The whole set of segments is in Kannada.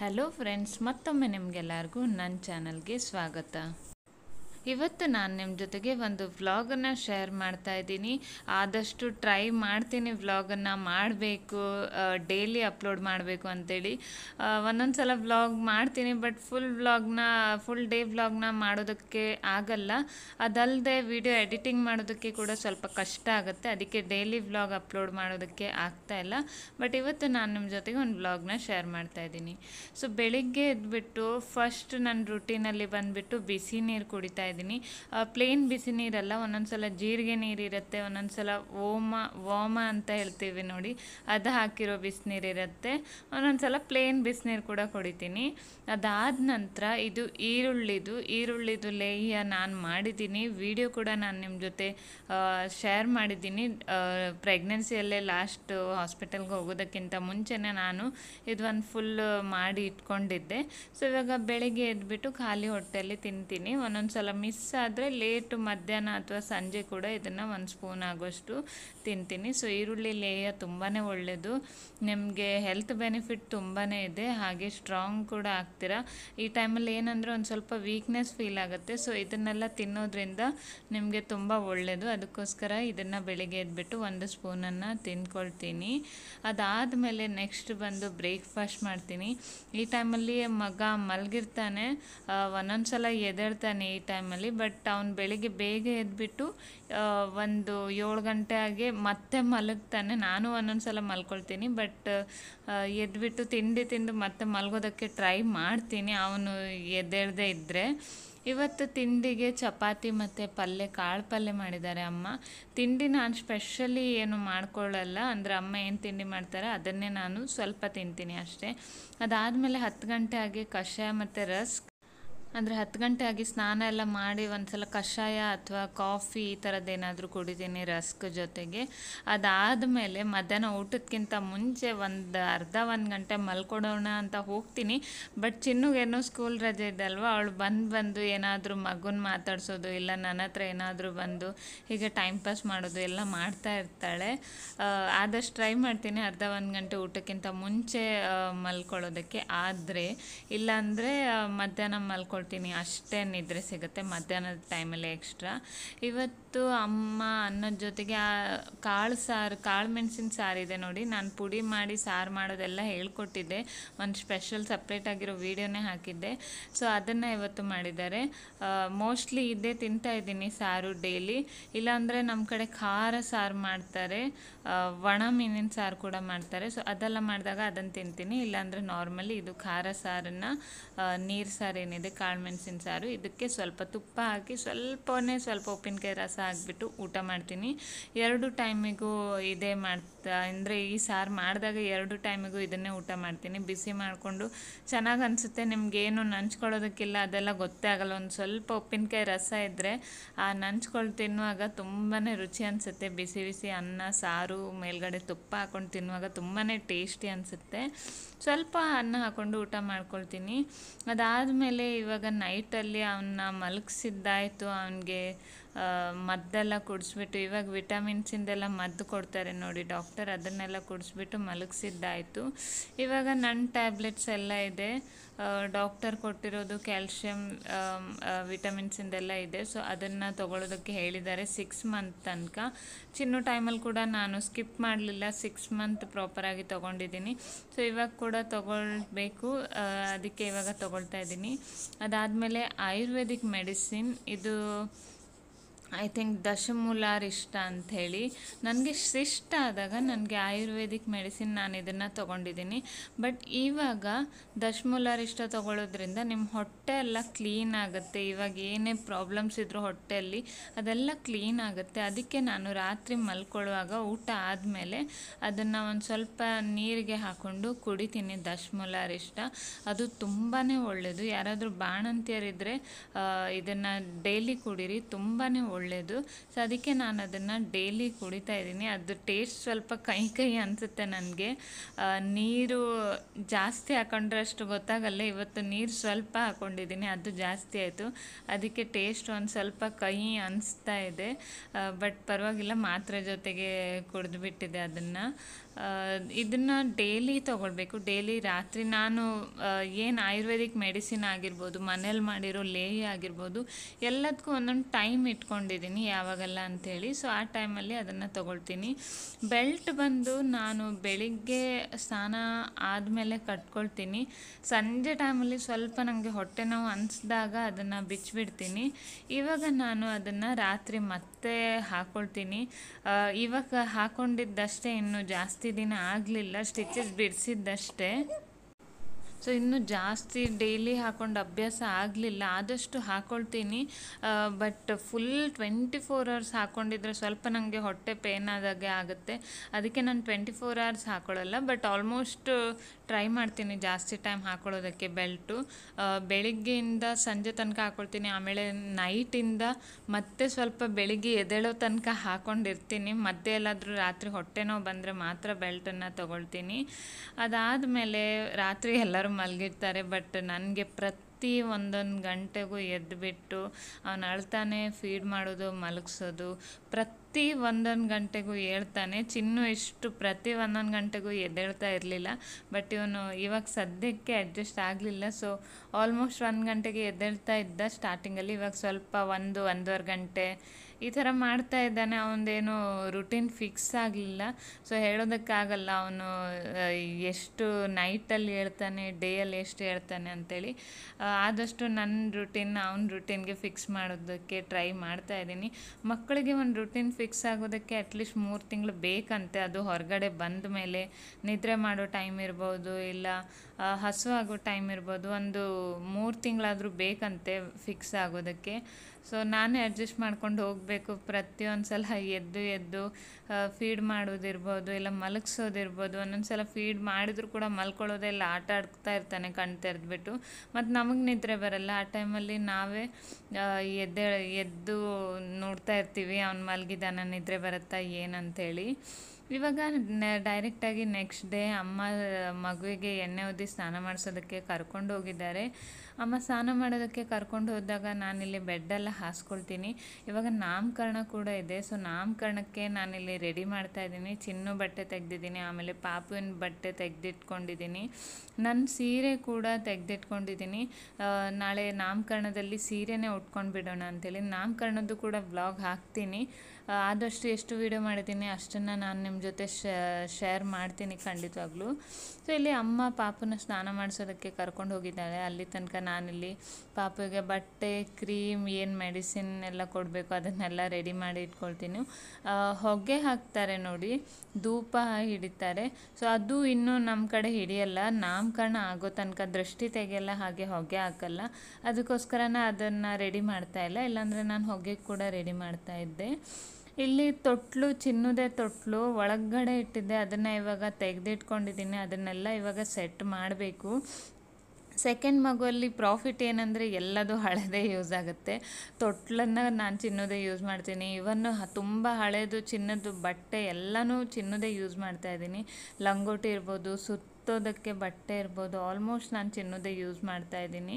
ಹಲೋ ಫ್ರೆಂಡ್ಸ್ ಮತ್ತೊಮ್ಮೆ ನಿಮಗೆಲ್ಲರಿಗೂ ನನ್ನ ಚಾನಲ್ಗೆ ಸ್ವಾಗತ ಇವತ್ತು ನಾನು ನಿಮ್ಮ ಜೊತೆಗೆ ಒಂದು ವ್ಲಾಗನ್ನು ಶೇರ್ ಮಾಡ್ತಾ ಇದ್ದೀನಿ ಆದಷ್ಟು ಟ್ರೈ ಮಾಡ್ತೀನಿ ವ್ಲಾಗನ್ನು ಮಾಡಬೇಕು ಡೈಲಿ ಅಪ್ಲೋಡ್ ಮಾಡಬೇಕು ಅಂಥೇಳಿ ಒಂದೊಂದು ಸಲ ವ್ಲಾಗ್ ಮಾಡ್ತೀನಿ ಬಟ್ ಫುಲ್ ವ್ಲಾಗ್ನ ಫುಲ್ ಡೇ ವ್ಲಾಗ್ನ ಮಾಡೋದಕ್ಕೆ ಆಗಲ್ಲ ಅದಲ್ಲದೆ ವಿಡಿಯೋ ಎಡಿಟಿಂಗ್ ಮಾಡೋದಕ್ಕೆ ಕೂಡ ಸ್ವಲ್ಪ ಕಷ್ಟ ಆಗುತ್ತೆ ಅದಕ್ಕೆ ಡೈಲಿ ವ್ಲಾಗ್ ಅಪ್ಲೋಡ್ ಮಾಡೋದಕ್ಕೆ ಆಗ್ತಾ ಇಲ್ಲ ಬಟ್ ಇವತ್ತು ನಾನು ನಿಮ್ಮ ಜೊತೆಗೆ ಒಂದು ವ್ಲಾಗ್ನ ಶೇರ್ ಮಾಡ್ತಾ ಇದ್ದೀನಿ ಸೊ ಬೆಳಿಗ್ಗೆ ಎದ್ಬಿಟ್ಟು ಫಸ್ಟ್ ನನ್ನ ರುಟೀನಲ್ಲಿ ಬಂದುಬಿಟ್ಟು ಬಿಸಿ ನೀರು ಕುಡಿತಾ ಇದ್ದೀನಿ ಇದ್ದೀನಿ ಪ್ಲೇನ್ ಬಿಸಿ ನೀರಲ್ಲ ಒಂದೊಂದು ಸಲ ಜೀರಿಗೆ ನೀರಿರುತ್ತೆ ಒಂದೊಂದು ಸಲ ಓಮ ವೋಮ ಅಂತ ಹೇಳ್ತೀವಿ ನೋಡಿ ಅದು ಹಾಕಿರೋ ಇರುತ್ತೆ ಒಂದೊಂದು ಸಲ ಪ್ಲೇನ್ ಬಿಸಿನೀರು ಕೂಡ ಕುಡಿತೀನಿ ಅದಾದ ನಂತರ ಇದು ಈರುಳ್ಳಿದು ಈರುಳ್ಳಿದು ಲೇಹ್ಯ ನಾನು ಮಾಡಿದ್ದೀನಿ ವಿಡಿಯೋ ಕೂಡ ನಾನು ನಿಮ್ಮ ಜೊತೆ ಶೇರ್ ಮಾಡಿದ್ದೀನಿ ಪ್ರೆಗ್ನೆನ್ಸಿಯಲ್ಲೇ ಲಾಸ್ಟ್ ಹಾಸ್ಪಿಟಲ್ಗೆ ಹೋಗೋದಕ್ಕಿಂತ ಮುಂಚೆನೇ ನಾನು ಇದು ಒಂದು ಫುಲ್ ಮಾಡಿ ಇಟ್ಕೊಂಡಿದ್ದೆ ಸೊ ಇವಾಗ ಬೆಳಿಗ್ಗೆ ಎದ್ಬಿಟ್ಟು ಖಾಲಿ ಹೊಟ್ಟೆಯಲ್ಲಿ ತಿಂತೀನಿ ಒಂದೊಂದು ಸಲ ಮಿಸ್ ಆದರೆ ಲೇಟ್ ಮಧ್ಯಾಹ್ನ ಅಥವಾ ಸಂಜೆ ಕೂಡ ಇದನ್ನು ಒಂದು ಸ್ಪೂನ್ ಆಗೋಷ್ಟು ತಿಂತೀನಿ ಸೊ ಈರುಳ್ಳಿ ಲೇಯ ತುಂಬಾ ಒಳ್ಳೆಯದು ನಿಮಗೆ ಹೆಲ್ತ್ ಬೆನಿಫಿಟ್ ತುಂಬಾ ಇದೆ ಹಾಗೆ ಸ್ಟ್ರಾಂಗ್ ಕೂಡ ಆಗ್ತೀರಾ ಈ ಟೈಮಲ್ಲಿ ಏನಂದರೆ ಒಂದು ಸ್ವಲ್ಪ ವೀಕ್ನೆಸ್ ಫೀಲ್ ಆಗುತ್ತೆ ಸೊ ಇದನ್ನೆಲ್ಲ ತಿನ್ನೋದ್ರಿಂದ ನಿಮಗೆ ತುಂಬ ಒಳ್ಳೆಯದು ಅದಕ್ಕೋಸ್ಕರ ಇದನ್ನು ಬೆಳಿಗ್ಗೆ ಎದ್ಬಿಟ್ಟು ಒಂದು ಸ್ಪೂನನ್ನು ತಿನ್ಕೊಳ್ತೀನಿ ಅದಾದಮೇಲೆ ನೆಕ್ಸ್ಟ್ ಬಂದು ಬ್ರೇಕ್ಫಾಸ್ಟ್ ಮಾಡ್ತೀನಿ ಈ ಟೈಮಲ್ಲಿ ಮಗ ಮಲಗಿರ್ತಾನೆ ಒಂದೊಂದು ಸಲ ಎದರ್ತಾನೆ ಈ ಟೈಮಲ್ಲಿ ಟೈಮಲ್ಲಿ ಬಟ್ ಅವನು ಬೆಳಿಗ್ಗೆ ಬೇಗ ಎದ್ಬಿಟ್ಟು ಒಂದು ಏಳು ಗಂಟೆ ಆಗಿ ಮತ್ತೆ ಮಲಗ್ತಾನೆ ನಾನು ಒಂದೊಂದು ಸಲ ಮಲ್ಕೊಳ್ತೀನಿ ಬಟ್ ಎದ್ಬಿಟ್ಟು ತಿಂಡಿ ತಿಂದು ಮತ್ತೆ ಮಲಗೋದಕ್ಕೆ ಟ್ರೈ ಮಾಡ್ತೀನಿ ಅವನು ಎದ್ದೇಳದೇ ಇದ್ದರೆ ಇವತ್ತು ತಿಂಡಿಗೆ ಚಪಾತಿ ಮತ್ತು ಪಲ್ಯ ಕಾಳು ಪಲ್ಯ ಮಾಡಿದ್ದಾರೆ ಅಮ್ಮ ತಿಂಡಿ ನಾನು ಸ್ಪೆಷಲಿ ಏನು ಮಾಡ್ಕೊಳ್ಳಲ್ಲ ಅಂದರೆ ಅಮ್ಮ ಏನು ತಿಂಡಿ ಮಾಡ್ತಾರೆ ಅದನ್ನೇ ನಾನು ಸ್ವಲ್ಪ ತಿಂತೀನಿ ಅಷ್ಟೇ ಅದಾದಮೇಲೆ ಹತ್ತು ಗಂಟೆ ಆಗಿ ಕಷಾಯ ಮತ್ತು ರಸ್ ಅಂದರೆ ಹತ್ತು ಗಂಟೆ ಆಗಿ ಸ್ನಾನ ಎಲ್ಲ ಮಾಡಿ ಒಂದು ಸಲ ಕಷಾಯ ಅಥವಾ ಕಾಫಿ ಈ ಥರದ್ದೇನಾದರೂ ಕುಡಿತೀನಿ ರಸ್ಕ್ ಜೊತೆಗೆ ಅದಾದ ಮೇಲೆ ಮಧ್ಯಾಹ್ನ ಊಟಕ್ಕಿಂತ ಮುಂಚೆ ಒಂದು ಅರ್ಧ ಒಂದು ಗಂಟೆ ಮಲ್ಕೊಡೋಣ ಅಂತ ಹೋಗ್ತೀನಿ ಬಟ್ ಚಿನ್ನಗೇನು ಸ್ಕೂಲ್ ರಜೆ ಇದೆ ಅವಳು ಬಂದು ಬಂದು ಏನಾದರೂ ಮಗುನ ಮಾತಾಡಿಸೋದು ಇಲ್ಲ ನನ್ನ ಹತ್ರ ಏನಾದರೂ ಬಂದು ಹೀಗೆ ಟೈಮ್ ಪಾಸ್ ಮಾಡೋದು ಎಲ್ಲ ಮಾಡ್ತಾ ಇರ್ತಾಳೆ ಆದಷ್ಟು ಟ್ರೈ ಮಾಡ್ತೀನಿ ಅರ್ಧ ಒಂದು ಗಂಟೆ ಊಟಕ್ಕಿಂತ ಮುಂಚೆ ಮಲ್ಕೊಳ್ಳೋದಕ್ಕೆ ಆದರೆ ಇಲ್ಲಾಂದರೆ ಮಧ್ಯಾಹ್ನ ಮಲ್ಕೊಳ್ತೀನಿ ಮಾಡ್ಕೊಳ್ತೀನಿ ಅಷ್ಟೇ ನಿದ್ರೆ ಸಿಗುತ್ತೆ ಮಧ್ಯಾಹ್ನದ ಟೈಮಲ್ಲಿ ಎಕ್ಸ್ಟ್ರಾ ಇವತ್ತು ಅಮ್ಮ ಅನ್ನದ ಜೊತೆಗೆ ಆ ಕಾಳು ಸಾರು ಕಾಳು ಮೆಣಸಿನ ಸಾರಿದೆ ನೋಡಿ ನಾನು ಪುಡಿ ಮಾಡಿ ಸಾರು ಮಾಡೋದೆಲ್ಲ ಹೇಳ್ಕೊಟ್ಟಿದ್ದೆ ಒಂದು ಸ್ಪೆಷಲ್ ಸಪ್ರೇಟ್ ಆಗಿರೋ ವೀಡಿಯೋನೇ ಹಾಕಿದ್ದೆ ಸೊ ಅದನ್ನು ಇವತ್ತು ಮಾಡಿದ್ದಾರೆ ಮೋಸ್ಟ್ಲಿ ಇದೇ ತಿಂತಾ ಇದ್ದೀನಿ ಸಾರು ಡೈಲಿ ಇಲ್ಲಾಂದರೆ ನಮ್ಮ ಕಡೆ ಖಾರ ಸಾರು ಮಾಡ್ತಾರೆ ಒಣ ಮೀನಿನ ಸಾರು ಕೂಡ ಮಾಡ್ತಾರೆ ಸೊ ಅದೆಲ್ಲ ಮಾಡಿದಾಗ ಅದನ್ನು ತಿಂತೀನಿ ಇಲ್ಲಾಂದರೆ ನಾರ್ಮಲಿ ಇದು ಖಾರ ಸಾರನ್ನು ನೀರು ಸಾರು ಏನಿದೆ ಕಾಳು ಮೆಣಸಿನ ಸಾರು ಇದಕ್ಕೆ ಸ್ವಲ್ಪ ತುಪ್ಪ ಹಾಕಿ ಸ್ವಲ್ಪನೇ ಸ್ವಲ್ಪ ಉಪ್ಪಿನಕಾಯಿ ರಸ ಹಾಕಿಬಿಟ್ಟು ಊಟ ಮಾಡ್ತೀನಿ ಎರಡು ಟೈಮಿಗೂ ಇದೇ ಮಾಡಿ ಅಂದರೆ ಈ ಸಾರು ಮಾಡಿದಾಗ ಎರಡು ಟೈಮಿಗೂ ಇದನ್ನೇ ಊಟ ಮಾಡ್ತೀನಿ ಬಿಸಿ ಮಾಡಿಕೊಂಡು ಚೆನ್ನಾಗಿ ಅನಿಸುತ್ತೆ ನಿಮಗೇನು ನಂಚ್ಕೊಳ್ಳೋದಕ್ಕಿಲ್ಲ ಅದೆಲ್ಲ ಗೊತ್ತೇ ಆಗಲ್ಲ ಒಂದು ಸ್ವಲ್ಪ ಉಪ್ಪಿನಕಾಯಿ ರಸ ಇದ್ದರೆ ಆ ನಂಚ್ಕೊಂಡು ತಿನ್ನುವಾಗ ತುಂಬಾ ರುಚಿ ಅನಿಸುತ್ತೆ ಬಿಸಿ ಬಿಸಿ ಅನ್ನ ಸಾರು ಮೇಲ್ಗಡೆ ತುಪ್ಪ ಹಾಕೊಂಡು ತಿನ್ನುವಾಗ ತುಂಬಾ ಟೇಸ್ಟಿ ಅನಿಸುತ್ತೆ ಸ್ವಲ್ಪ ಅನ್ನ ಹಾಕ್ಕೊಂಡು ಊಟ ಮಾಡ್ಕೊಳ್ತೀನಿ ಅದಾದಮೇಲೆ ಇವಾಗ ನೈಟಲ್ಲಿ ಅವನ್ನ ಮಲಗಿಸಿದ್ದಾಯಿತು ಅವನಿಗೆ ಮದ್ದೆಲ್ಲ ಕುಡಿಸ್ಬಿಟ್ಟು ಇವಾಗ ವಿಟಮಿನ್ಸಿಂದೆಲ್ಲ ಮದ್ದು ಕೊಡ್ತಾರೆ ನೋಡಿ ಡಾಕ್ಟರ್ ಅದನ್ನೆಲ್ಲ ಕುಡಿಸ್ಬಿಟ್ಟು ಮಲಗಿಸಿದ್ದಾಯಿತು ಇವಾಗ ನನ್ನ ಟ್ಯಾಬ್ಲೆಟ್ಸ್ ಎಲ್ಲ ಇದೆ ಡಾಕ್ಟರ್ ಕೊಟ್ಟಿರೋದು ಕ್ಯಾಲ್ಶಿಯಂ ವಿಟಮಿನ್ಸಿಂದೆಲ್ಲ ಇದೆ ಸೊ ಅದನ್ನು ತೊಗೊಳೋದಕ್ಕೆ ಹೇಳಿದ್ದಾರೆ ಸಿಕ್ಸ್ ಮಂತ್ ತನಕ ಚಿನ್ನು ಟೈಮಲ್ಲಿ ಕೂಡ ನಾನು ಸ್ಕಿಪ್ ಮಾಡಲಿಲ್ಲ ಸಿಕ್ಸ್ ಮಂತ್ ಪ್ರಾಪರಾಗಿ ತೊಗೊಂಡಿದ್ದೀನಿ ಸೊ ಇವಾಗ ಕೂಡ ತೊಗೊಳ್ಬೇಕು ಅದಕ್ಕೆ ಇವಾಗ ತೊಗೊಳ್ತಾ ಇದ್ದೀನಿ ಅದಾದಮೇಲೆ ಆಯುರ್ವೇದಿಕ್ ಮೆಡಿಸಿನ್ ಇದು ಐ ಥಿಂಕ್ ದಶಮೂಲಾರ್ ಇಷ್ಟ ಅಂಥೇಳಿ ನನಗೆ ಇಷ್ಟ ಆದಾಗ ನನಗೆ ಆಯುರ್ವೇದಿಕ್ ಮೆಡಿಸಿನ್ ನಾನು ಇದನ್ನು ತೊಗೊಂಡಿದ್ದೀನಿ ಬಟ್ ಇವಾಗ ದಶಮೂಲಾರ್ ಇಷ್ಟ ತೊಗೊಳ್ಳೋದ್ರಿಂದ ನಿಮ್ಮ ಹೊಟ್ಟೆ ಎಲ್ಲ ಕ್ಲೀನ್ ಆಗುತ್ತೆ ಇವಾಗ ಏನೇ ಪ್ರಾಬ್ಲಮ್ಸ್ ಇದ್ದರೂ ಹೊಟ್ಟೆಯಲ್ಲಿ ಅದೆಲ್ಲ ಕ್ಲೀನ್ ಆಗುತ್ತೆ ಅದಕ್ಕೆ ನಾನು ರಾತ್ರಿ ಮಲ್ಕೊಳ್ಳುವಾಗ ಊಟ ಆದಮೇಲೆ ಅದನ್ನು ಒಂದು ಸ್ವಲ್ಪ ನೀರಿಗೆ ಹಾಕ್ಕೊಂಡು ಕುಡಿತೀನಿ ದಶಮೂಲಾರ್ ಇಷ್ಟ ಅದು ತುಂಬಾ ಒಳ್ಳೆಯದು ಯಾರಾದರೂ ಬಾಣಂತಿಯರಿದ್ದರೆ ಇದನ್ನು ಡೈಲಿ ಕುಡೀರಿ ತುಂಬಾ ಒಳ್ಳೆಯದು ಒಳ್ಳೆಯದು ಸೊ ಅದಕ್ಕೆ ನಾನು ಅದನ್ನು ಡೈಲಿ ಕುಡಿತಾ ಇದ್ದೀನಿ ಅದು ಟೇಸ್ಟ್ ಸ್ವಲ್ಪ ಕೈ ಕೈ ಅನಿಸುತ್ತೆ ನನಗೆ ನೀರು ಜಾಸ್ತಿ ಹಾಕೊಂಡ್ರೆ ಅಷ್ಟು ಗೊತ್ತಾಗಲ್ಲ ಇವತ್ತು ನೀರು ಸ್ವಲ್ಪ ಹಾಕೊಂಡಿದ್ದೀನಿ ಅದು ಜಾಸ್ತಿ ಆಯಿತು ಅದಕ್ಕೆ ಟೇಸ್ಟ್ ಒಂದು ಸ್ವಲ್ಪ ಕೈ ಅನಿಸ್ತಾ ಇದೆ ಬಟ್ ಪರವಾಗಿಲ್ಲ ಮಾತ್ರೆ ಜೊತೆಗೆ ಕುಡಿದ್ಬಿಟ್ಟಿದೆ ಅದನ್ನು ಇದನ್ನು ಡೇಲಿ ತಗೊಳ್ಬೇಕು ಡೈಲಿ ರಾತ್ರಿ ನಾನು ಏನು ಆಯುರ್ವೇದಿಕ್ ಮೆಡಿಸಿನ್ ಆಗಿರ್ಬೋದು ಮನೇಲಿ ಮಾಡಿರೋ ಲೇಹಿ ಆಗಿರ್ಬೋದು ಎಲ್ಲದಕ್ಕೂ ಒಂದೊಂದು ಟೈಮ್ ಇಟ್ಕೊಂಡಿದ್ದೀನಿ ಯಾವಾಗಲ್ಲ ಅಂಥೇಳಿ ಸೊ ಆ ಟೈಮಲ್ಲಿ ಅದನ್ನು ತೊಗೊಳ್ತೀನಿ ಬೆಲ್ಟ್ ಬಂದು ನಾನು ಬೆಳಿಗ್ಗೆ ಸ್ನಾನ ಆದಮೇಲೆ ಕಟ್ಕೊಳ್ತೀನಿ ಸಂಜೆ ಟೈಮಲ್ಲಿ ಸ್ವಲ್ಪ ನನಗೆ ಹೊಟ್ಟೆ ನೋವು ಅನಿಸಿದಾಗ ಅದನ್ನು ಬಿಚ್ಚಿಬಿಡ್ತೀನಿ ಇವಾಗ ನಾನು ಅದನ್ನು ರಾತ್ರಿ ಮತ್ತೆ ಹಾಕ್ಕೊಳ್ತೀನಿ ಇವಾಗ ಹಾಕ್ಕೊಂಡಿದ್ದಷ್ಟೇ ಇನ್ನೂ ಜಾಸ್ತಿ ಜಾಸ್ತಿ ದಿನ ಆಗಲಿಲ್ಲ ಸ್ಟಿಚಸ್ ಬಿಡಿಸಿದ್ದಷ್ಟೇ ಸೊ ಇನ್ನೂ ಜಾಸ್ತಿ ಡೈಲಿ ಹಾಕೊಂಡು ಅಭ್ಯಾಸ ಆಗಲಿಲ್ಲ ಆದಷ್ಟು ಹಾಕೊಳ್ತೀನಿ but full twenty four hours ಹಾಕ್ಕೊಂಡಿದ್ರೆ ಸ್ವಲ್ಪ ನನಗೆ ಹೊಟ್ಟೆ ಪೇನ್ ಆದಾಗೆ ಆಗುತ್ತೆ ಅದಕ್ಕೆ ನಾನು ಟ್ವೆಂಟಿ ಫೋರ್ ಅವರ್ಸ್ ಹಾಕೊಳ್ಳಲ್ಲ ಬಟ್ ಆಲ್ಮೋಸ್ಟ್ ಟ್ರೈ ಮಾಡ್ತೀನಿ ಜಾಸ್ತಿ ಟೈಮ್ ಹಾಕೊಳ್ಳೋದಕ್ಕೆ ಬೆಲ್ಟು ಬೆಳಿಗ್ಗೆಯಿಂದ ಸಂಜೆ ತನಕ ಹಾಕ್ಕೊಳ್ತೀನಿ ಆಮೇಲೆ ನೈಟಿಂದ ಮತ್ತೆ ಸ್ವಲ್ಪ ಬೆಳಿಗ್ಗೆ ಎದೆಳೋ ತನಕ ಹಾಕ್ಕೊಂಡಿರ್ತೀನಿ ಮಧ್ಯೆ ಎಲ್ಲಾದರೂ ರಾತ್ರಿ ಹೊಟ್ಟೆ ನೋವು ಬಂದರೆ ಮಾತ್ರ ಬೆಲ್ಟನ್ನು ತೊಗೊಳ್ತೀನಿ ಅದಾದಮೇಲೆ ರಾತ್ರಿ ಎಲ್ಲರೂ ಮಲಗಿರ್ತಾರೆ ಬಟ್ ನನಗೆ ಪ್ರತಿ ಪ್ರತಿ ಒಂದೊಂದು ಗಂಟೆಗೂ ಎದ್ದುಬಿಟ್ಟು ಅವನ ಅಳ್ತಾನೆ ಫೀಡ್ ಮಾಡೋದು ಮಲಗಿಸೋದು ಪ್ರತಿ ಪ್ರತಿ ಒಂದೊಂದು ಗಂಟೆಗೂ ಹೇಳ್ತಾನೆ ಚಿನ್ನು ಎಷ್ಟು ಪ್ರತಿ ಒಂದೊಂದು ಗಂಟೆಗೂ ಎದ್ದೇಳ್ತಾ ಇರಲಿಲ್ಲ ಬಟ್ ಇವನು ಇವಾಗ ಸದ್ಯಕ್ಕೆ ಅಡ್ಜಸ್ಟ್ ಆಗಲಿಲ್ಲ ಸೊ ಆಲ್ಮೋಸ್ಟ್ ಒಂದು ಗಂಟೆಗೆ ಎದ್ದೇಳ್ತಾ ಇದ್ದ ಸ್ಟಾರ್ಟಿಂಗಲ್ಲಿ ಇವಾಗ ಸ್ವಲ್ಪ ಒಂದು ಒಂದೂವರೆ ಗಂಟೆ ಈ ಥರ ಮಾಡ್ತಾ ಇದ್ದಾನೆ ಅವನದೇನು ರುಟೀನ್ ಫಿಕ್ಸ್ ಆಗಲಿಲ್ಲ ಸೊ ಹೇಳೋದಕ್ಕಾಗಲ್ಲ ಅವನು ಎಷ್ಟು ನೈಟಲ್ಲಿ ಹೇಳ್ತಾನೆ ಡೇಯಲ್ಲಿ ಎಷ್ಟು ಹೇಳ್ತಾನೆ ಅಂಥೇಳಿ ಆದಷ್ಟು ನನ್ನ ರುಟೀನ್ ಅವನ ರುಟೀನ್ಗೆ ಫಿಕ್ಸ್ ಮಾಡೋದಕ್ಕೆ ಟ್ರೈ ಮಾಡ್ತಾ ಇದ್ದೀನಿ ಮಕ್ಕಳಿಗೆ ಒಂದು ರುಟೀನ್ ಫಿಕ್ಸ್ ಆಗೋದಕ್ಕೆ ಅಟ್ಲೀಸ್ಟ್ ಮೂರು ತಿಂಗಳು ಬೇಕಂತೆ ಅದು ಹೊರಗಡೆ ಬಂದ ಮೇಲೆ ನಿದ್ರೆ ಮಾಡೋ ಟೈಮ್ ಇರ್ಬೋದು ಇಲ್ಲ ಹಸು ಆಗೋ ಟೈಮ್ ಇರ್ಬೋದು ಒಂದು ಮೂರು ತಿಂಗಳಾದರೂ ಬೇಕಂತೆ ಫಿಕ್ಸ್ ಆಗೋದಕ್ಕೆ ಸೊ ನಾನೇ ಅಡ್ಜಸ್ಟ್ ಮಾಡ್ಕೊಂಡು ಹೋಗಬೇಕು ಪ್ರತಿಯೊಂದು ಸಲ ಎದ್ದು ಎದ್ದು ಫೀಡ್ ಮಾಡೋದಿರ್ಬೋದು ಇಲ್ಲ ಮಲಗಿಸೋದಿರ್ಬೋದು ಒಂದೊಂದು ಸಲ ಫೀಡ್ ಮಾಡಿದ್ರು ಕೂಡ ಮಲ್ಕೊಳ್ಳೋದೇ ಇಲ್ಲ ಆಟ ಆಡ್ತಾ ಇರ್ತಾನೆ ಕಣ್ಣು ತೆರೆದ್ಬಿಟ್ಟು ಮತ್ತು ನಮಗೆ ನಿದ್ರೆ ಬರಲ್ಲ ಆ ಟೈಮಲ್ಲಿ ನಾವೇ ಎದ್ದೆ ಎದ್ದು ನೋಡ್ತಾ ಇರ್ತೀವಿ ಅವ್ನು ಮಲಗಿದಾನ ನಿದ್ರೆ ಬರುತ್ತಾ ಏನಂತೇಳಿ ಇವಾಗ ಡೈರೆಕ್ಟಾಗಿ ನೆಕ್ಸ್ಟ್ ಡೇ ಅಮ್ಮ ಮಗುವಿಗೆ ಎಣ್ಣೆ ಓದಿ ಸ್ನಾನ ಮಾಡಿಸೋದಕ್ಕೆ ಕರ್ಕೊಂಡು ಹೋಗಿದ್ದಾರೆ ಅಮ್ಮ ಸ್ನಾನ ಮಾಡೋದಕ್ಕೆ ಕರ್ಕೊಂಡು ಹೋದಾಗ ನಾನಿಲ್ಲಿ ಬೆಡ್ಡೆಲ್ಲ ಹಾಸ್ಕೊಳ್ತೀನಿ ಇವಾಗ ನಾಮಕರಣ ಕೂಡ ಇದೆ ಸೊ ನಾಮಕರಣಕ್ಕೆ ನಾನಿಲ್ಲಿ ರೆಡಿ ಮಾಡ್ತಾ ಇದ್ದೀನಿ ಚಿನ್ನ ಬಟ್ಟೆ ತೆಗೆದಿದ್ದೀನಿ ಆಮೇಲೆ ಪಾಪುವಿನ ಬಟ್ಟೆ ತೆಗೆದಿಟ್ಕೊಂಡಿದ್ದೀನಿ ನನ್ನ ಸೀರೆ ಕೂಡ ತೆಗೆದಿಟ್ಕೊಂಡಿದ್ದೀನಿ ನಾಳೆ ನಾಮಕರಣದಲ್ಲಿ ಸೀರೆನೇ ಉಟ್ಕೊಂಡು ಬಿಡೋಣ ಅಂತೇಳಿ ನಾಮಕರಣದ್ದು ಕೂಡ ವ್ಲಾಗ್ ಹಾಕ್ತೀನಿ ಆದಷ್ಟು ಎಷ್ಟು ವಿಡಿಯೋ ಮಾಡಿದ್ದೀನಿ ಅಷ್ಟನ್ನು ನಾನು ನಿಮ್ಮ ಜೊತೆ ಶೇರ್ ಮಾಡ್ತೀನಿ ಖಂಡಿತವಾಗ್ಲೂ ಸೊ ಇಲ್ಲಿ ಅಮ್ಮ ಪಾಪನ ಸ್ನಾನ ಮಾಡಿಸೋದಕ್ಕೆ ಕರ್ಕೊಂಡು ಹೋಗಿದ್ದಾಳೆ ಅಲ್ಲಿ ತನಕ ನಾನಿಲ್ಲಿ ಪಾಪಿಗೆ ಬಟ್ಟೆ ಕ್ರೀಮ್ ಏನು ಮೆಡಿಸಿನ್ ಎಲ್ಲ ಕೊಡಬೇಕು ಅದನ್ನೆಲ್ಲ ರೆಡಿ ಮಾಡಿ ಇಟ್ಕೊಳ್ತೀನಿ ಹೊಗೆ ಹಾಕ್ತಾರೆ ನೋಡಿ ಧೂಪ ಹಿಡಿತಾರೆ ಸೊ ಅದು ಇನ್ನೂ ನಮ್ಮ ಕಡೆ ಹಿಡಿಯಲ್ಲ ನಾಮಕರಣ ಆಗೋ ತನಕ ದೃಷ್ಟಿ ತೆಗೆಯಲ್ಲ ಹಾಗೆ ಹೊಗೆ ಹಾಕಲ್ಲ ಅದಕ್ಕೋಸ್ಕರನೇ ಅದನ್ನು ರೆಡಿ ಮಾಡ್ತಾ ಇಲ್ಲ ಇಲ್ಲಾಂದರೆ ನಾನು ಹೊಗೆ ಕೂಡ ರೆಡಿ ಮಾಡ್ತಾ ಇದ್ದೆ ಇಲ್ಲಿ ತೊಟ್ಲು ಚಿನ್ನದೇ ತೊಟ್ಲು ಒಳಗಡೆ ಇಟ್ಟಿದ್ದೆ ಅದನ್ನು ಇವಾಗ ತೆಗೆದಿಟ್ಕೊಂಡಿದ್ದೀನಿ ಅದನ್ನೆಲ್ಲ ಇವಾಗ ಸೆಟ್ ಮಾಡಬೇಕು ಸೆಕೆಂಡ್ ಮಗುವಲ್ಲಿ ಪ್ರಾಫಿಟ್ ಏನಂದರೆ ಎಲ್ಲದು ಹಳೆದೇ ಯೂಸ್ ಆಗುತ್ತೆ ತೊಟ್ಲನ್ನು ನಾನು ಚಿನ್ನದೇ ಯೂಸ್ ಮಾಡ್ತೀನಿ ಇವನ್ನು ತುಂಬ ಹಳೇದು ಚಿನ್ನದ್ದು ಬಟ್ಟೆ ಎಲ್ಲನೂ ಚಿನ್ನದೇ ಯೂಸ್ ಮಾಡ್ತಾ ಇದ್ದೀನಿ ಲಂಗೋಟಿ ಇರ್ಬೋದು ಸುತ್ತ ಸುತ್ತೋದಕ್ಕೆ ಬಟ್ಟೆ ಇರ್ಬೋದು ಆಲ್ಮೋಸ್ಟ್ ನಾನು ಚಿನ್ನದೇ ಯೂಸ್ ಮಾಡ್ತಾ ಇದ್ದೀನಿ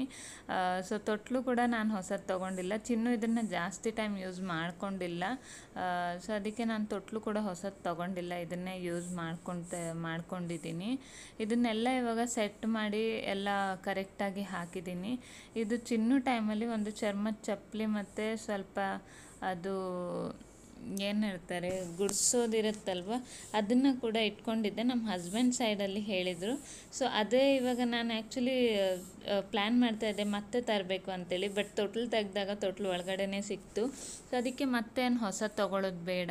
ಸೊ ತೊಟ್ಲು ಕೂಡ ನಾನು ಹೊಸದು ತೊಗೊಂಡಿಲ್ಲ ಚಿನ್ನು ಇದನ್ನು ಜಾಸ್ತಿ ಟೈಮ್ ಯೂಸ್ ಮಾಡ್ಕೊಂಡಿಲ್ಲ ಸೊ ಅದಕ್ಕೆ ನಾನು ತೊಟ್ಲು ಕೂಡ ಹೊಸದು ತೊಗೊಂಡಿಲ್ಲ ಇದನ್ನೇ ಯೂಸ್ ಮಾಡ್ಕೊಂತ ಮಾಡ್ಕೊಂಡಿದ್ದೀನಿ ಇದನ್ನೆಲ್ಲ ಇವಾಗ ಸೆಟ್ ಮಾಡಿ ಎಲ್ಲ ಕರೆಕ್ಟಾಗಿ ಹಾಕಿದ್ದೀನಿ ಇದು ಚಿನ್ನು ಟೈಮಲ್ಲಿ ಒಂದು ಚರ್ಮದ ಚಪ್ಪಲಿ ಮತ್ತು ಸ್ವಲ್ಪ ಅದು ಏನು ಹೇಳ್ತಾರೆ ಗುಡಿಸೋದಿರುತ್ತಲ್ವ ಅದನ್ನು ಕೂಡ ಇಟ್ಕೊಂಡಿದ್ದೆ ನಮ್ಮ ಹಸ್ಬೆಂಡ್ ಸೈಡಲ್ಲಿ ಹೇಳಿದರು ಸೊ ಅದೇ ಇವಾಗ ನಾನು ಆ್ಯಕ್ಚುಲಿ ಪ್ಲ್ಯಾನ್ ಇದ್ದೆ ಮತ್ತೆ ತರಬೇಕು ಅಂತೇಳಿ ಬಟ್ ತೊಟ್ಲು ತೆಗೆದಾಗ ತೊಟ್ಲು ಒಳಗಡೆ ಸಿಕ್ತು ಸೊ ಅದಕ್ಕೆ ಮತ್ತೆ ಏನು ಹೊಸ ತೊಗೊಳ್ಳೋದು ಬೇಡ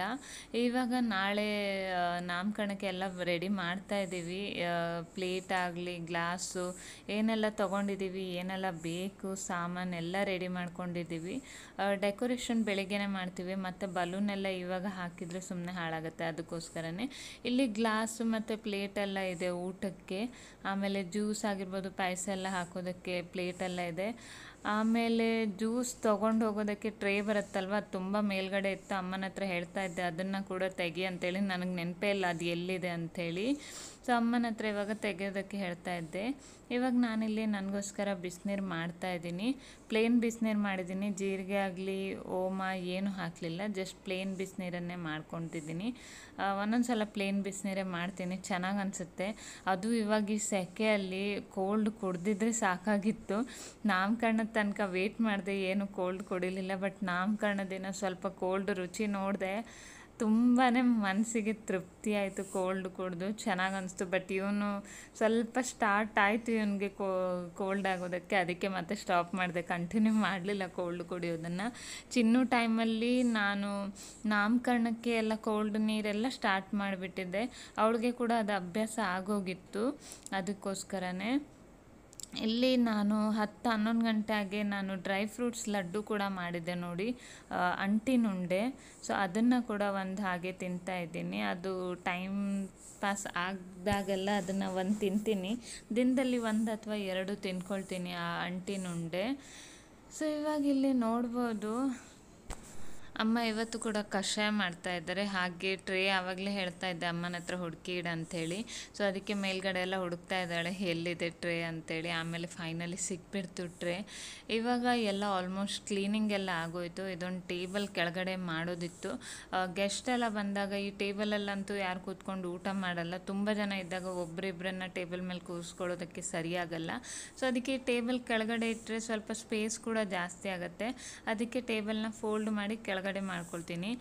ಇವಾಗ ನಾಳೆ ನಾಮಕರಣಕ್ಕೆ ಎಲ್ಲ ರೆಡಿ ಮಾಡ್ತಾ ಇದ್ದೀವಿ ಪ್ಲೇಟ್ ಆಗಲಿ ಗ್ಲಾಸು ಏನೆಲ್ಲ ತೊಗೊಂಡಿದ್ದೀವಿ ಏನೆಲ್ಲ ಬೇಕು ಸಾಮಾನೆಲ್ಲ ರೆಡಿ ಮಾಡ್ಕೊಂಡಿದ್ದೀವಿ ಡೆಕೋರೇಷನ್ ಬೆಳಿಗ್ಗೆನೆ ಮಾಡ್ತೀವಿ ಮತ್ತು ಬಲೂನ್ ಎಲ್ಲ ಇವಾಗ ಹಾಕಿದರೆ ಸುಮ್ಮನೆ ಹಾಳಾಗುತ್ತೆ ಅದಕ್ಕೋಸ್ಕರನೇ ಇಲ್ಲಿ ಗ್ಲಾಸ್ ಮತ್ತು ಎಲ್ಲ ಇದೆ ಊಟಕ್ಕೆ ಆಮೇಲೆ ಜ್ಯೂಸ್ ಆಗಿರ್ಬೋದು ಪಾಯಸ ಎಲ್ಲ ಹಾಕೋದಕ್ಕೆ ಪ್ಲೇಟ್ ಎಲ್ಲ ಇದೆ ಆಮೇಲೆ ಜ್ಯೂಸ್ ತೊಗೊಂಡು ಹೋಗೋದಕ್ಕೆ ಟ್ರೇ ಬರುತ್ತಲ್ವ ಅದು ತುಂಬ ಮೇಲ್ಗಡೆ ಇತ್ತು ಅಮ್ಮನ ಹತ್ರ ಹೇಳ್ತಾ ಇದ್ದೆ ಅದನ್ನು ಕೂಡ ತೆಗಿ ಅಂತೇಳಿ ನನಗೆ ನೆನಪೇ ಇಲ್ಲ ಅದು ಎಲ್ಲಿದೆ ಅಂಥೇಳಿ ಸೊ ಅಮ್ಮನ ಹತ್ರ ಇವಾಗ ತೆಗೆಯೋದಕ್ಕೆ ಹೇಳ್ತಾ ಇದ್ದೆ ಇವಾಗ ನಾನಿಲ್ಲಿ ನನಗೋಸ್ಕರ ಬಿಸಿನೀರು ಮಾಡ್ತಾ ಇದ್ದೀನಿ ಪ್ಲೇನ್ ಬಿಸಿನೀರು ಮಾಡಿದ್ದೀನಿ ಜೀರಿಗೆ ಆಗಲಿ ಓಮ ಏನು ಹಾಕಲಿಲ್ಲ ಜಸ್ಟ್ ಪ್ಲೇನ್ ಬಿಸಿನೀರನ್ನೇ ಮಾಡ್ಕೊತಿದ್ದೀನಿ ಒಂದೊಂದು ಸಲ ಪ್ಲೇನ್ ಬಿಸಿನೀರೇ ಮಾಡ್ತೀನಿ ಚೆನ್ನಾಗಿ ಅನಿಸುತ್ತೆ ಅದು ಇವಾಗ ಈ ಸೆಕೆಯಲ್ಲಿ ಕೋಲ್ಡ್ ಕುಡ್ದಿದ್ರೆ ಸಾಕಾಗಿತ್ತು ನಾಮಕರಣದ ತನಕ ವೆಯ್ಟ್ ಮಾಡಿದೆ ಏನು ಕೋಲ್ಡ್ ಕುಡಿಲಿಲ್ಲ ಬಟ್ ನಾಮಕರಣ ದಿನ ಸ್ವಲ್ಪ ಕೋಲ್ಡ್ ರುಚಿ ನೋಡಿದೆ ತುಂಬಾ ಮನಸ್ಸಿಗೆ ತೃಪ್ತಿ ಆಯಿತು ಕೋಲ್ಡ್ ಕುಡ್ದು ಚೆನ್ನಾಗಿ ಅನಿಸ್ತು ಬಟ್ ಇವನು ಸ್ವಲ್ಪ ಸ್ಟಾರ್ಟ್ ಆಯಿತು ಇವನಿಗೆ ಕೋಲ್ಡ್ ಆಗೋದಕ್ಕೆ ಅದಕ್ಕೆ ಮತ್ತೆ ಸ್ಟಾಪ್ ಮಾಡಿದೆ ಕಂಟಿನ್ಯೂ ಮಾಡಲಿಲ್ಲ ಕೋಲ್ಡ್ ಕುಡಿಯೋದನ್ನು ಚಿನ್ನು ಟೈಮಲ್ಲಿ ನಾನು ನಾಮಕರಣಕ್ಕೆ ಎಲ್ಲ ಕೋಲ್ಡ್ ನೀರೆಲ್ಲ ಸ್ಟಾರ್ಟ್ ಮಾಡಿಬಿಟ್ಟಿದ್ದೆ ಅವಳಿಗೆ ಕೂಡ ಅದು ಅಭ್ಯಾಸ ಆಗೋಗಿತ್ತು ಅದಕ್ಕೋಸ್ಕರನೇ ಇಲ್ಲಿ ನಾನು ಹತ್ತು ಹನ್ನೊಂದು ಗಂಟೆ ಹಾಗೆ ನಾನು ಡ್ರೈ ಫ್ರೂಟ್ಸ್ ಲಡ್ಡು ಕೂಡ ಮಾಡಿದ್ದೆ ನೋಡಿ ಅಂಟಿನುಂಡೆ ಸೊ ಅದನ್ನು ಕೂಡ ಒಂದು ಹಾಗೆ ತಿಂತಾ ಇದ್ದೀನಿ ಅದು ಟೈಮ್ ಪಾಸ್ ಆಗಿದಾಗೆಲ್ಲ ಅದನ್ನು ಒಂದು ತಿಂತೀನಿ ದಿನದಲ್ಲಿ ಒಂದು ಅಥವಾ ಎರಡು ತಿನ್ಕೊಳ್ತೀನಿ ಆ ಅಂಟಿನುಂಡೆ ಸೊ ಇವಾಗ ಇಲ್ಲಿ ನೋಡ್ಬೋದು ಅಮ್ಮ ಇವತ್ತು ಕೂಡ ಕಷಾಯ ಮಾಡ್ತಾ ಇದ್ದಾರೆ ಹಾಗೆ ಟ್ರೇ ಆವಾಗಲೇ ಹೇಳ್ತಾ ಇದ್ದೆ ಅಮ್ಮನ ಹತ್ರ ಹುಡುಕಿ ಇಡ ಅಂಥೇಳಿ ಸೊ ಅದಕ್ಕೆ ಮೇಲ್ಗಡೆ ಎಲ್ಲ ಹುಡುಕ್ತಾ ಇದ್ದಾಳೆ ಎಲ್ಲಿದೆ ಟ್ರೇ ಅಂಥೇಳಿ ಆಮೇಲೆ ಫೈನಲಿ ಸಿಕ್ಬಿಡ್ತು ಟ್ರೇ ಇವಾಗ ಎಲ್ಲ ಆಲ್ಮೋಸ್ಟ್ ಕ್ಲೀನಿಂಗ್ ಎಲ್ಲ ಆಗೋಯಿತು ಇದೊಂದು ಟೇಬಲ್ ಕೆಳಗಡೆ ಮಾಡೋದಿತ್ತು ಗೆಸ್ಟ್ ಎಲ್ಲ ಬಂದಾಗ ಈ ಟೇಬಲಲ್ಲಂತೂ ಯಾರು ಕೂತ್ಕೊಂಡು ಊಟ ಮಾಡಲ್ಲ ತುಂಬ ಜನ ಇದ್ದಾಗ ಒಬ್ಬರಿಬ್ಬರನ್ನ ಟೇಬಲ್ ಮೇಲೆ ಕೂರಿಸ್ಕೊಳ್ಳೋದಕ್ಕೆ ಸರಿಯಾಗಲ್ಲ ಸೊ ಅದಕ್ಕೆ ಟೇಬಲ್ ಕೆಳಗಡೆ ಇಟ್ಟರೆ ಸ್ವಲ್ಪ ಸ್ಪೇಸ್ ಕೂಡ ಜಾಸ್ತಿ ಆಗುತ್ತೆ ಅದಕ್ಕೆ ಟೇಬಲ್ನ ಫೋಲ್ಡ್ ಮಾಡಿ ಕೆಳಗಡೆ ಕಡೆ ಮಾಡ್ಕೊಳ್ತೀನಿ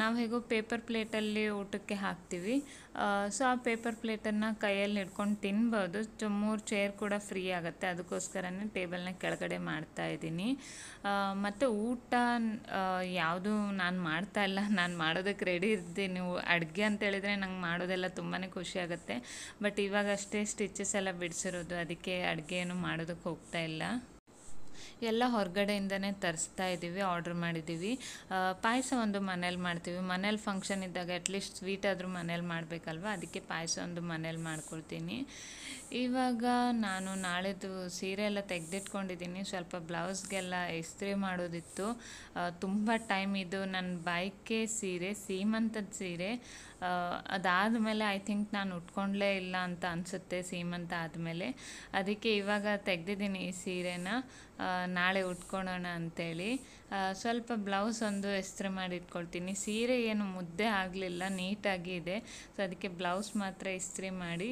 ನಾವು ಹೇಗೋ ಪೇಪರ್ ಪ್ಲೇಟಲ್ಲಿ ಊಟಕ್ಕೆ ಹಾಕ್ತೀವಿ ಸೊ ಆ ಪೇಪರ್ ಪ್ಲೇಟನ್ನು ಕೈಯಲ್ಲಿ ಹಿಡ್ಕೊಂಡು ತಿನ್ಬೋದು ಮೂರು ಚೇರ್ ಕೂಡ ಫ್ರೀ ಆಗುತ್ತೆ ಅದಕ್ಕೋಸ್ಕರನೇ ಟೇಬಲ್ನ ಕೆಳಗಡೆ ಮಾಡ್ತಾ ಇದ್ದೀನಿ ಮತ್ತು ಊಟ ಯಾವುದು ನಾನು ಮಾಡ್ತಾ ಇಲ್ಲ ನಾನು ಮಾಡೋದಕ್ಕೆ ರೆಡಿ ಇದ್ದೀನಿ ಅಡುಗೆ ಅಂತೇಳಿದರೆ ನಂಗೆ ಮಾಡೋದೆಲ್ಲ ತುಂಬಾ ಖುಷಿ ಆಗುತ್ತೆ ಬಟ್ ಇವಾಗಷ್ಟೇ ಸ್ಟಿಚಸ್ ಎಲ್ಲ ಬಿಡಿಸಿರೋದು ಅದಕ್ಕೆ ಅಡುಗೆ ಏನು ಮಾಡೋದಕ್ಕೆ ಹೋಗ್ತಾ ಇಲ್ಲ ಎಲ್ಲ ಹೊರಗಡೆಯಿಂದನೇ ತರಿಸ್ತಾ ಇದ್ದೀವಿ ಆರ್ಡ್ರ್ ಮಾಡಿದ್ದೀವಿ ಪಾಯಸ ಒಂದು ಮನೇಲಿ ಮಾಡ್ತೀವಿ ಮನೇಲಿ ಫಂಕ್ಷನ್ ಇದ್ದಾಗ ಅಟ್ಲೀಸ್ಟ್ ಸ್ವೀಟ್ ಆದರೂ ಮನೇಲಿ ಮಾಡಬೇಕಲ್ವ ಅದಕ್ಕೆ ಪಾಯಸ ಒಂದು ಮನೇಲಿ ಮಾಡ್ಕೊಳ್ತೀನಿ ಇವಾಗ ನಾನು ನಾಳೆದು ಸೀರೆ ಎಲ್ಲ ತೆಗೆದಿಟ್ಕೊಂಡಿದ್ದೀನಿ ಸ್ವಲ್ಪ ಬ್ಲೌಸ್ಗೆಲ್ಲ ಇಸ್ತ್ರಿ ಮಾಡೋದಿತ್ತು ತುಂಬ ಟೈಮ್ ಇದು ನನ್ನ ಬೈಕೆ ಸೀರೆ ಸೀಮಂತದ ಸೀರೆ ಅದಾದಮೇಲೆ ಐ ಥಿಂಕ್ ನಾನು ಉಟ್ಕೊಂಡ್ಲೇ ಇಲ್ಲ ಅಂತ ಅನಿಸುತ್ತೆ ಸೀಮಂತ ಆದಮೇಲೆ ಅದಕ್ಕೆ ಇವಾಗ ತೆಗ್ದಿದ್ದೀನಿ ಈ ಸೀರೆನ ನಾಳೆ ಉಟ್ಕೊಳ್ಳೋಣ ಅಂಥೇಳಿ ಸ್ವಲ್ಪ ಬ್ಲೌಸ್ ಒಂದು ಎಸ್ತ್ರ ಮಾಡಿ ಇಟ್ಕೊಳ್ತೀನಿ ಸೀರೆ ಏನು ಮುದ್ದೆ ಆಗಲಿಲ್ಲ ನೀಟಾಗಿ ಇದೆ ಸೊ ಅದಕ್ಕೆ ಬ್ಲೌಸ್ ಮಾತ್ರ ಇಸ್ತ್ರಿ ಮಾಡಿ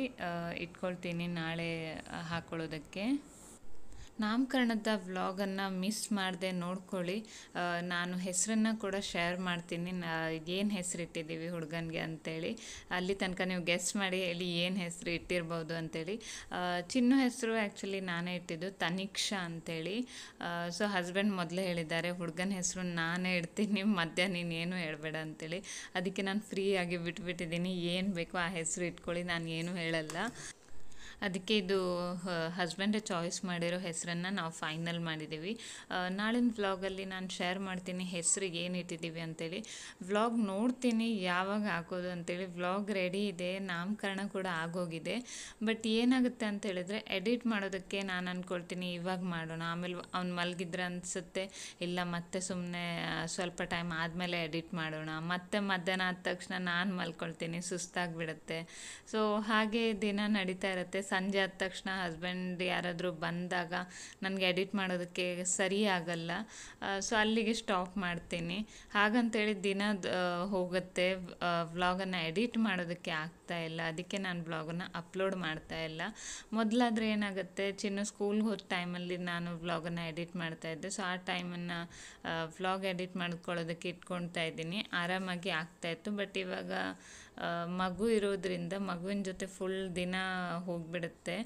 ಇಟ್ಕೊಳ್ತೀನಿ ನಾಳೆ ಹಾಕೊಳ್ಳೋದಕ್ಕೆ ನಾಮಕರಣದ ವ್ಲಾಗನ್ನು ಮಿಸ್ ಮಾಡದೆ ನೋಡ್ಕೊಳ್ಳಿ ನಾನು ಹೆಸರನ್ನು ಕೂಡ ಶೇರ್ ಮಾಡ್ತೀನಿ ಏನು ಹೆಸರು ಇಟ್ಟಿದ್ದೀವಿ ಹುಡುಗನಿಗೆ ಅಂತೇಳಿ ಅಲ್ಲಿ ತನಕ ನೀವು ಗೆಸ್ಟ್ ಮಾಡಿ ಹೇಳಿ ಏನು ಹೆಸರು ಇಟ್ಟಿರ್ಬೋದು ಅಂತೇಳಿ ಚಿನ್ನ ಹೆಸರು ಆ್ಯಕ್ಚುಲಿ ನಾನೇ ಇಟ್ಟಿದ್ದು ತನಿಕ್ಷಾ ಅಂತೇಳಿ ಸೊ ಹಸ್ಬೆಂಡ್ ಮೊದಲೇ ಹೇಳಿದ್ದಾರೆ ಹುಡುಗನ ಹೆಸರು ನಾನೇ ಇಡ್ತೀನಿ ಮಧ್ಯ ನೀನು ಏನು ಹೇಳಬೇಡ ಅಂತೇಳಿ ಅದಕ್ಕೆ ನಾನು ಫ್ರೀಯಾಗಿ ಬಿಟ್ಬಿಟ್ಟಿದ್ದೀನಿ ಏನು ಬೇಕೋ ಆ ಹೆಸರು ಇಟ್ಕೊಳ್ಳಿ ನಾನು ಏನೂ ಹೇಳಲ್ಲ ಅದಕ್ಕೆ ಇದು ಹಸ್ಬೆಂಡೇ ಚಾಯ್ಸ್ ಮಾಡಿರೋ ಹೆಸರನ್ನು ನಾವು ಫೈನಲ್ ಮಾಡಿದ್ದೀವಿ ನಾಳಿನ ವ್ಲಾಗಲ್ಲಿ ನಾನು ಶೇರ್ ಮಾಡ್ತೀನಿ ಹೆಸರಿಗೆ ಏನು ಇಟ್ಟಿದ್ದೀವಿ ಅಂತೇಳಿ ವ್ಲಾಗ್ ನೋಡ್ತೀನಿ ಯಾವಾಗ ಹಾಕೋದು ಅಂತೇಳಿ ವ್ಲಾಗ್ ರೆಡಿ ಇದೆ ನಾಮಕರಣ ಕೂಡ ಆಗೋಗಿದೆ ಬಟ್ ಏನಾಗುತ್ತೆ ಅಂತ ಹೇಳಿದ್ರೆ ಎಡಿಟ್ ಮಾಡೋದಕ್ಕೆ ನಾನು ಅಂದ್ಕೊಳ್ತೀನಿ ಇವಾಗ ಮಾಡೋಣ ಆಮೇಲೆ ಅವ್ನು ಮಲಗಿದ್ರೆ ಅನಿಸುತ್ತೆ ಇಲ್ಲ ಮತ್ತೆ ಸುಮ್ಮನೆ ಸ್ವಲ್ಪ ಟೈಮ್ ಆದಮೇಲೆ ಎಡಿಟ್ ಮಾಡೋಣ ಮತ್ತೆ ಮಧ್ಯಾಹ್ನ ಆದ ತಕ್ಷಣ ನಾನು ಮಲ್ಕೊಳ್ತೀನಿ ಸುಸ್ತಾಗಿಬಿಡುತ್ತೆ ಸೊ ಹಾಗೆ ದಿನ ನಡೀತಾ ಇರುತ್ತೆ ಸಂಜೆ ಆದ ತಕ್ಷಣ ಹಸ್ಬೆಂಡ್ ಯಾರಾದರೂ ಬಂದಾಗ ನನಗೆ ಎಡಿಟ್ ಮಾಡೋದಕ್ಕೆ ಸರಿ ಆಗಲ್ಲ ಸೊ ಅಲ್ಲಿಗೆ ಸ್ಟಾಪ್ ಮಾಡ್ತೀನಿ ಹಾಗಂತೇಳಿ ದಿನ ಹೋಗುತ್ತೆ ವ್ಲಾಗನ್ನು ಎಡಿಟ್ ಮಾಡೋದಕ್ಕೆ ಆಗ್ತಾ ಇಲ್ಲ ಅದಕ್ಕೆ ನಾನು ವ್ಲಾಗನ್ನು ಅಪ್ಲೋಡ್ ಮಾಡ್ತಾ ಇಲ್ಲ ಮೊದಲಾದರೆ ಏನಾಗುತ್ತೆ ಚಿನ್ನ ಸ್ಕೂಲ್ಗೆ ಹೋದ ಟೈಮಲ್ಲಿ ನಾನು ವ್ಲಾಗನ್ನು ಎಡಿಟ್ ಮಾಡ್ತಾ ಇದ್ದೆ ಸೊ ಆ ಟೈಮನ್ನು ವ್ಲಾಗ್ ಎಡಿಟ್ ಮಾಡ್ಕೊಳ್ಳೋದಕ್ಕೆ ಇಟ್ಕೊಳ್ತಾ ಇದ್ದೀನಿ ಆರಾಮಾಗಿ ಆಗ್ತಾಯಿತ್ತು ಬಟ್ ಇವಾಗ ಮಗು ಇರೋದ್ರಿಂದ ಮಗುವಿನ ಜೊತೆ ಫುಲ್ ದಿನ ಹೋಗಿಬಿಡುತ್ತೆ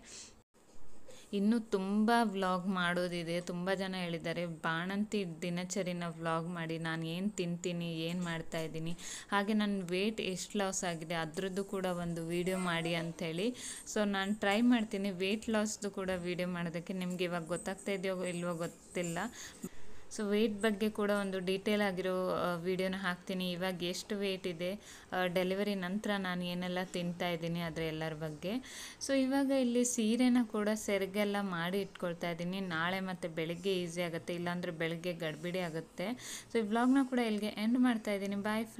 ಇನ್ನೂ ತುಂಬ ವ್ಲಾಗ್ ಮಾಡೋದಿದೆ ತುಂಬ ಜನ ಹೇಳಿದ್ದಾರೆ ಬಾಣಂತಿ ದಿನಚರಿನ ವ್ಲಾಗ್ ಮಾಡಿ ನಾನು ಏನು ತಿಂತೀನಿ ಏನು ಮಾಡ್ತಾ ಇದ್ದೀನಿ ಹಾಗೆ ನನ್ನ ವೆಯ್ಟ್ ಎಷ್ಟು ಲಾಸ್ ಆಗಿದೆ ಅದರದ್ದು ಕೂಡ ಒಂದು ವೀಡಿಯೋ ಮಾಡಿ ಅಂಥೇಳಿ ಸೊ ನಾನು ಟ್ರೈ ಮಾಡ್ತೀನಿ ವೆಯ್ಟ್ ಲಾಸ್ದು ಕೂಡ ವೀಡಿಯೋ ಮಾಡೋದಕ್ಕೆ ನಿಮಗೆ ಇವಾಗ ಗೊತ್ತಾಗ್ತಾ ಇದೆಯೋ ಇಲ್ವೋ ಗೊತ್ತಿಲ್ಲ ಸೊ ವೆಯ್ಟ್ ಬಗ್ಗೆ ಕೂಡ ಒಂದು ಡೀಟೇಲ್ ಆಗಿರೋ ವಿಡಿಯೋನ ಹಾಕ್ತೀನಿ ಇವಾಗ ಎಷ್ಟು ವೆಯ್ಟ್ ಇದೆ ಡೆಲಿವರಿ ನಂತರ ನಾನು ಏನೆಲ್ಲ ತಿಂತಾ ಇದ್ದೀನಿ ಅದರ ಎಲ್ಲರ ಬಗ್ಗೆ ಸೊ ಇವಾಗ ಇಲ್ಲಿ ಸೀರೆನ ಕೂಡ ಸೆರಿಗೆಲ್ಲ ಮಾಡಿ ಇಟ್ಕೊಳ್ತಾ ಇದ್ದೀನಿ ನಾಳೆ ಮತ್ತು ಬೆಳಗ್ಗೆ ಈಸಿ ಆಗುತ್ತೆ ಇಲ್ಲಾಂದರೆ ಬೆಳಗ್ಗೆ ಗಡ್ಬಿಡಿ ಆಗುತ್ತೆ ಸೊ ಈ ಬ್ಲಾಗ್ನ ಕೂಡ ಇಲ್ಲಿಗೆ ಎಂಡ್ ಮಾಡ್ತಾ ಇದ್ದೀನಿ ಬಾಯ್ ಫ್ರೆಂಡ್